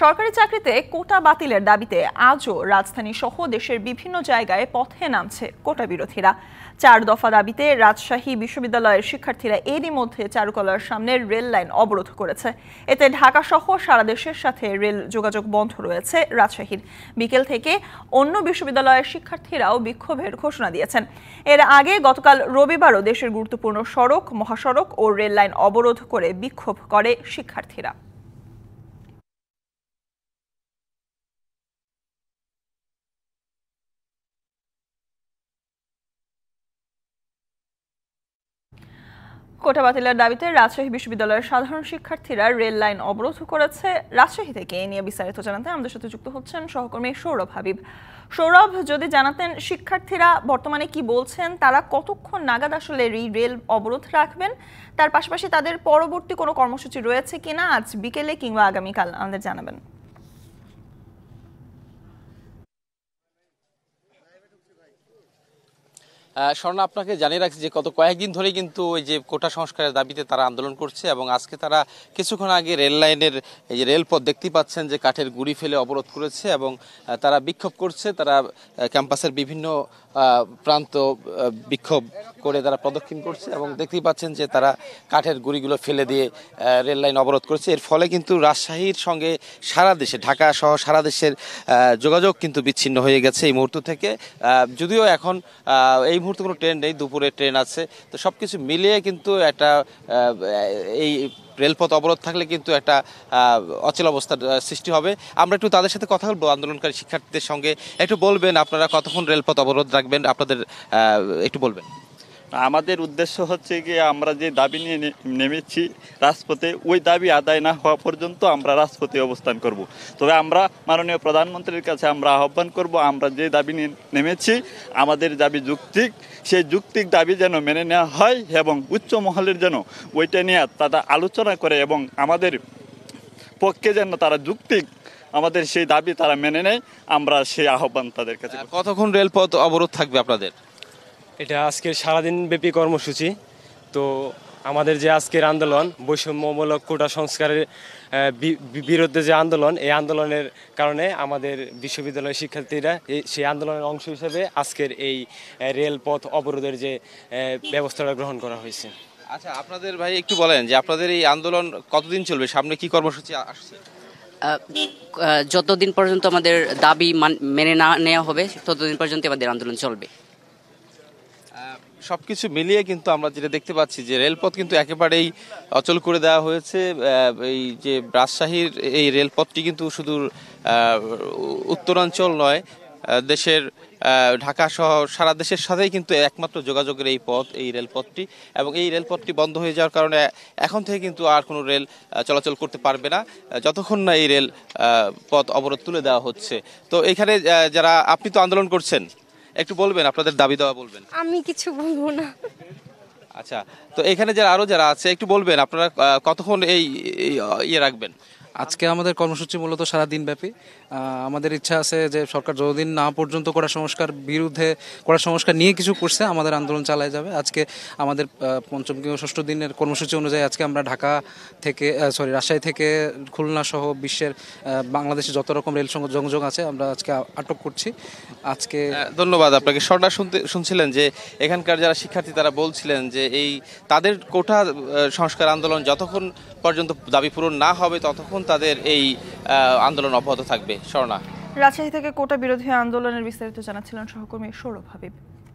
সরকারি চাকরিতে কোটা বাতিলের দাবিতে আজও রাজধানী সহ দেশের বিভিন্ন জায়গায় পথে নামছে কোটা বিরোধীরা চার দফা দাবিতে রাজশাহী বিশ্ববিদ্যালয়ের শিক্ষার্থীরা এরই মধ্যে চারুকলার সামনে রেল লাইন অবরোধ করেছে এতে ঢাকা সহ সারা দেশের সাথে রেল যোগাযোগ বন্ধ রয়েছে রাজশাহীর বিকেল থেকে অন্য বিশ্ববিদ্যালয়ের শিক্ষার্থীরাও বিক্ষোভের ঘোষণা দিয়েছেন এর আগে গতকাল রবিবারও দেশের গুরুত্বপূর্ণ সড়ক মহাসড়ক ও রেল লাইন অবরোধ করে বিক্ষোভ করে শিক্ষার্থীরা কোটা বাতিলের দাবিতে রাজশাহী বিশ্ববিদ্যালয়ের সাধারণ শিক্ষার্থীরা রেল লাইন অবরোধ করেছে রাজশাহী থেকে এ নিয়ে বিস্তারিত জানাতে আমাদের সাথে যুক্ত হচ্ছেন সহকর্মী সৌরভ হাবিব সৌরভ যদি জানাতেন শিক্ষার্থীরা বর্তমানে কি বলছেন তারা কতক্ষণ নাগাদ আসলে এই রেল অবরোধ রাখবেন তার পাশাপাশি তাদের পরবর্তী কোনো কর্মসূচি রয়েছে কিনা আজ বিকেলে কিংবা আগামীকাল আমাদের জানাবেন স্বর্ণা আপনাকে জানিয়ে রাখছি যে গত কয়েকদিন ধরে কিন্তু ওই যে কোটা সংস্কারের দাবিতে তারা আন্দোলন করছে এবং আজকে তারা কিছুক্ষণ আগে রেল লাইনের এই যে রেলপথ দেখতেই পাচ্ছেন যে কাঠের গুড়ি ফেলে অবরোধ করেছে এবং তারা বিক্ষোভ করছে তারা ক্যাম্পাসের বিভিন্ন প্রান্ত বিক্ষোভ করে তারা প্রদক্ষিণ করছে এবং দেখতেই পাচ্ছেন যে তারা কাঠের গুড়িগুলো ফেলে দিয়ে রেল লাইন অবরোধ করছে এর ফলে কিন্তু রাজশাহীর সঙ্গে সারা দেশে ঢাকা সহ সারা দেশের যোগাযোগ কিন্তু বিচ্ছিন্ন হয়ে গেছে এই মুহূর্ত থেকে যদিও এখন এই মুহূর্তে কোনো ট্রেন নেই দুপুরে ট্রেন আছে তো সব কিছু মিলিয়ে কিন্তু একটা এই রেলপথ অবরোধ থাকলে কিন্তু একটা অচল অবস্থার সৃষ্টি হবে আমরা একটু তাদের সাথে কথা বলবো আন্দোলনকারী শিক্ষার্থীদের সঙ্গে একটু বলবেন আপনারা কতক্ষণ রেলপথ অবরোধ রাখবেন আপনাদের একটু বলবেন আমাদের উদ্দেশ্য হচ্ছে কি আমরা যে দাবি নিয়ে নেমেছি রাজপথে ওই দাবি আদায় না হওয়া পর্যন্ত আমরা রাজপথে অবস্থান করব। তবে আমরা মাননীয় প্রধানমন্ত্রীর কাছে আমরা আহ্বান করব আমরা যে দাবি নিয়ে নেমেছি আমাদের দাবি যুক্তিক সেই যুক্তিক দাবি যেন মেনে নেওয়া হয় এবং উচ্চ মহলের যেন ওইটা নিয়ে তারা আলোচনা করে এবং আমাদের পক্ষে যেন তারা যুক্তিক আমাদের সেই দাবি তারা মেনে নেয় আমরা সেই আহ্বান তাদের কাছে কতক্ষণ রেলপথ অবরোধ থাকবে আপনাদের এটা আজকের সারাদিন ব্যাপী কর্মসূচি তো আমাদের যে আজকের আন্দোলন বৈষম্যমূলক কোটা সংস্কারের বিরুদ্ধে যে আন্দোলন এই আন্দোলনের কারণে আমাদের বিশ্ববিদ্যালয়ের শিক্ষার্থীরা সেই আন্দোলনের অংশ হিসেবে আজকের এই রেলপথ অবরোধের যে ব্যবস্থাটা গ্রহণ করা হয়েছে আচ্ছা আপনাদের ভাই একটু বলেন যে আপনাদের এই আন্দোলন কতদিন চলবে সামনে কি কর্মসূচি আসছে যতদিন পর্যন্ত আমাদের দাবি মেনে না নেওয়া হবে ততদিন পর্যন্ত আমাদের আন্দোলন চলবে সব কিছু মিলিয়ে কিন্তু আমরা যেটা দেখতে পাচ্ছি যে রেলপথ কিন্তু একেবারেই অচল করে দেওয়া হয়েছে এই যে রাজশাহীর এই রেলপথটি কিন্তু শুধু উত্তরাঞ্চল নয় দেশের ঢাকা সহ সারা দেশের সাথেই কিন্তু একমাত্র যোগাযোগের এই পথ এই রেলপথটি এবং এই রেলপথটি বন্ধ হয়ে যাওয়ার কারণে এখন থেকে কিন্তু আর কোনো রেল চলাচল করতে পারবে না যতক্ষণ না এই রেল পথ অবরোধ তুলে দেওয়া হচ্ছে তো এখানে যারা আপনি তো আন্দোলন করছেন একটু বলবেন আপনাদের দাবি দেওয়া বলবেন আমি কিছু বলবো না আচ্ছা তো এখানে যারা আরো যারা আছে একটু বলবেন আপনারা কতক্ষণ এই ইয়ে রাখবেন আজকে আমাদের কর্মসূচি মূলত সারা ব্যাপী আমাদের ইচ্ছা আছে যে সরকার যতদিন না পর্যন্ত করা সংস্কার বিরুদ্ধে করা সংস্কার নিয়ে কিছু করছে আমাদের আন্দোলন চালায় যাবে আজকে আমাদের পঞ্চম কিংবা ষষ্ঠ দিনের কর্মসূচি অনুযায়ী আজকে আমরা ঢাকা থেকে সরি রাজশাহী থেকে খুলনা সহ বিশ্বের বাংলাদেশে যত রকম রেল সংযোগ আছে আমরা আজকে আটক করছি আজকে ধন্যবাদ আপনাকে সরকার শুনতে শুনছিলেন যে এখানকার যারা শিক্ষার্থী তারা বলছিলেন যে এই তাদের কোটা সংস্কার আন্দোলন যতক্ষণ পর্যন্ত দাবি পূরণ না হবে ততক্ষণ কতক্ষণ তাদের এই আন্দোলন অব্যাহত থাকবে স্বর্ণা রাজশাহী থেকে কোটা বিরোধী আন্দোলনের বিস্তারিত জানাচ্ছিলেন সহকর্মী সৌরভ হাবিব